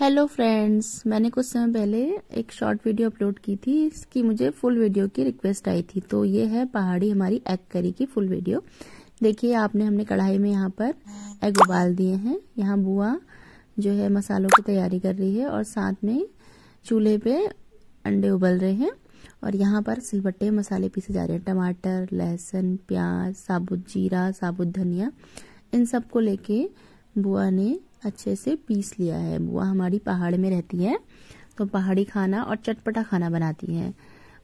hello friends मैंने कुछ समय पहले एक शॉर्ट वीडियो अपलोड की थी इसकी मुझे फुल वीडियो की रिक्वेस्ट आई थी तो ये है पहाड़ी हमारी एग करी की फुल वीडियो देखिए आपने हमने कढ़ाई में यहाँ पर एग उबाल दिए हैं यहाँ बुआ जो है मसालों की तैयारी कर रही है और साथ में चूल्हे पे अंडे उबल रहे हैं और यहाँ पर सिलबट्टे मसाले पीसे जा रहे हैं टमाटर लहसुन प्याज साबुत जीरा साबुत धनिया इन सबको लेके बुआ ने अच्छे से पीस लिया है बुआ हमारी पहाड़ में रहती है तो पहाड़ी खाना और चटपटा खाना बनाती हैं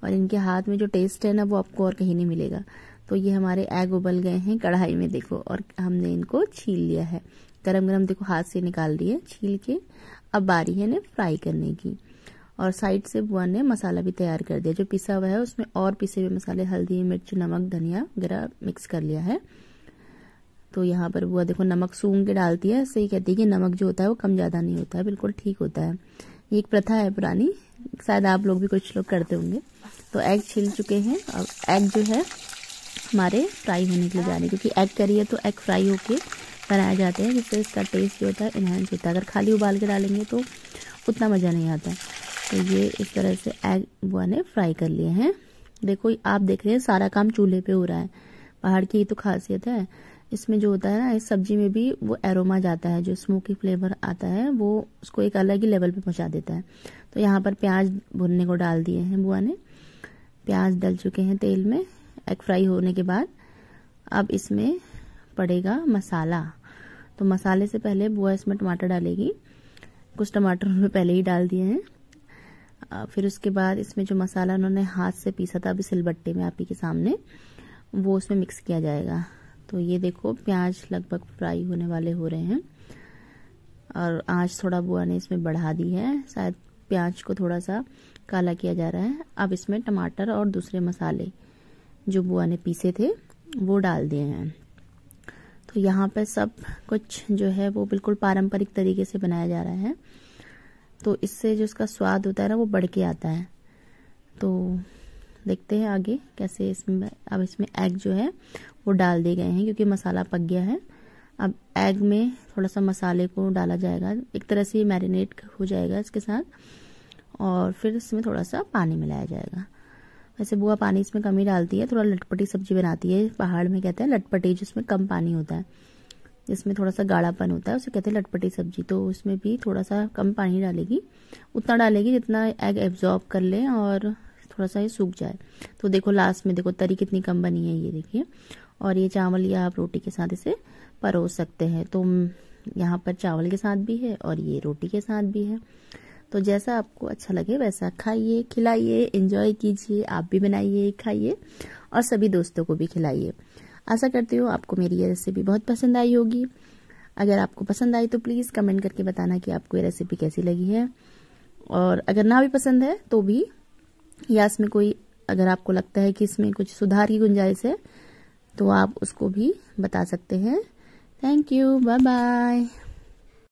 और इनके हाथ में जो टेस्ट है ना वो आपको और कहीं नहीं मिलेगा तो ये हमारे एग उबल गए हैं कढ़ाई में देखो और हमने इनको छील लिया है गरम गरम देखो हाथ से निकाल दिए छील के अब बारी है ने फ्राई करने की और साइड से बुआ ने मसाला भी तैयार कर दिया जो पिसा हुआ है उसमें और पिसे हुए मसाले हल्दी मिर्च नमक धनिया वगैरह मिक्स कर लिया है तो यहाँ पर बुआ देखो नमक सूंघ के डालती है ऐसे ही कहती है कि नमक जो होता है वो कम ज़्यादा नहीं होता है बिल्कुल ठीक होता है ये एक प्रथा है पुरानी शायद आप लोग भी कुछ लोग करते होंगे तो एग छिल चुके हैं और एग जो है हमारे फ्राई होने के लिए जा रहे क्योंकि एग करिए तो एग फ्राई होके बनाए जाते हैं जिससे इसका टेस्ट जो होता है इन्हेंस होता है अगर खाली उबाल के डालेंगे तो उतना मज़ा नहीं आता तो ये इस तरह से एग बुआ ने फ्राई कर लिए हैं देखो आप देख रहे हैं सारा काम चूल्हे पे हो रहा है पहाड़ की ये तो खासियत है इसमें जो होता है ना इस सब्जी में भी वो एरोमा जाता है जो स्मोकी फ्लेवर आता है वो उसको एक अलग ही लेवल पे पहुंचा देता है तो यहाँ पर प्याज भुनने को डाल दिए हैं बुआ ने प्याज डल चुके हैं तेल में एग फ्राई होने के बाद अब इसमें पड़ेगा मसाला तो मसाले से पहले बुआ इसमें टमाटर डालेगी कुछ टमाटर उन्होंने पहले ही डाल दिए हैं फिर उसके बाद इसमें जो मसाला उन्होंने हाथ से पीसा था अभी सिलबट्टे में आप ही के सामने वो उसमें मिक्स किया जाएगा तो ये देखो प्याज लगभग फ्राई होने वाले हो रहे हैं और आज थोड़ा बुआ ने इसमें बढ़ा दी है शायद प्याज को थोड़ा सा काला किया जा रहा है अब इसमें टमाटर और दूसरे मसाले जो बुआ ने पीसे थे वो डाल दिए हैं तो यहाँ पर सब कुछ जो है वो बिल्कुल पारंपरिक तरीके से बनाया जा रहा है तो इससे जो उसका स्वाद होता है ना वो बढ़ के आता है तो देखते हैं आगे कैसे इसमें अब इसमें एग जो है वो डाल दिए गए हैं क्योंकि मसाला पक गया है अब एग में थोड़ा सा मसाले को डाला जाएगा एक तरह से मैरिनेट हो जाएगा इसके साथ और फिर इसमें थोड़ा सा पानी मिलाया जाएगा वैसे बुआ पानी इसमें कम ही डालती है थोड़ा लटपटी सब्जी बनाती है पहाड़ में कहते हैं लटपटी जिसमें कम पानी होता है जिसमें थोड़ा सा गाढ़ापन होता है उसे कहते हैं लटपटी सब्जी तो उसमें भी थोड़ा सा कम पानी डालेगी उतना डालेगी जितना एग एब्जॉर्ब कर ले और थोड़ा सा ये सूख जाए तो देखो लास्ट में देखो तरी कितनी कम बनी है ये देखिए और ये चावल या आप रोटी के साथ इसे परोस सकते हैं तो यहाँ पर चावल के साथ भी है और ये रोटी के साथ भी है तो जैसा आपको अच्छा लगे वैसा खाइए खिलाइए इंजॉय कीजिए आप भी बनाइए खाइए और सभी दोस्तों को भी खिलाइए आशा करती हूँ आपको मेरी ये रेसिपी बहुत पसंद आई होगी अगर आपको पसंद आई तो प्लीज़ कमेंट करके बताना कि आपको ये रेसिपी कैसी लगी है और अगर ना भी पसंद है तो भी या इसमें कोई अगर आपको लगता है कि इसमें कुछ सुधार की गुंजाइश है तो आप उसको भी बता सकते हैं थैंक यू बाय बाय